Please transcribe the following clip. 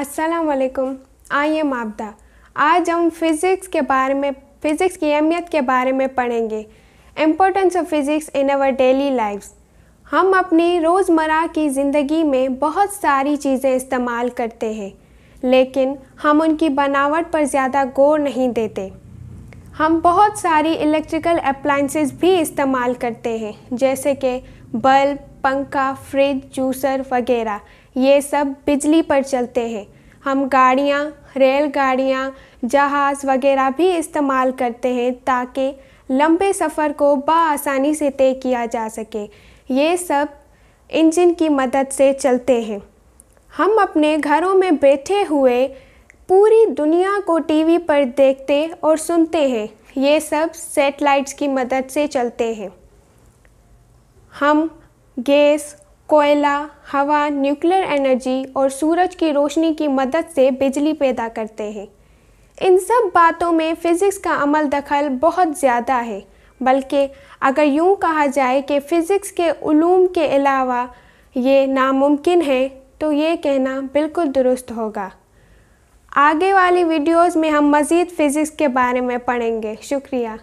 अस्सलाम I am आपदा आज हम फिज़िक्स के बारे में फ़िज़िक्स की अहमियत के बारे में पढ़ेंगे importance of physics in our daily life हम अपनी रोज़मर्रा की ज़िंदगी में बहुत सारी चीज़ें इस्तेमाल करते हैं लेकिन हम उनकी बनावट पर ज़्यादा गौर नहीं देते हम बहुत सारी इलेक्ट्रिकल अप्लाइंसेस भी इस्तेमाल करते हैं जैसे कि बल्ब पंखा फ्रिज जूसर वगैरह ये सब बिजली पर चलते हैं हम गाड़ियाँ रेलगाड़ियाँ जहाज़ वगैरह भी इस्तेमाल करते हैं ताकि लंबे सफ़र को बसानी से तय किया जा सके ये सब इंजन की मदद से चलते हैं हम अपने घरों में बैठे हुए पूरी दुनिया को टीवी पर देखते और सुनते हैं ये सब सेटेलाइट्स की मदद से चलते हैं हम गैस कोयला हवा न्यूक्लियर एनर्जी और सूरज की रोशनी की मदद से बिजली पैदा करते हैं इन सब बातों में फ़िज़िक्स का अमल दखल बहुत ज़्यादा है बल्कि अगर यूँ कहा जाए कि फ़िज़िक्स के उलूम के अलावा ये नामुमकिन है तो ये कहना बिल्कुल दुरुस्त होगा आगे वाली वीडियोस में हम मज़ीद फ़िज़िक्स के बारे में पढ़ेंगे शुक्रिया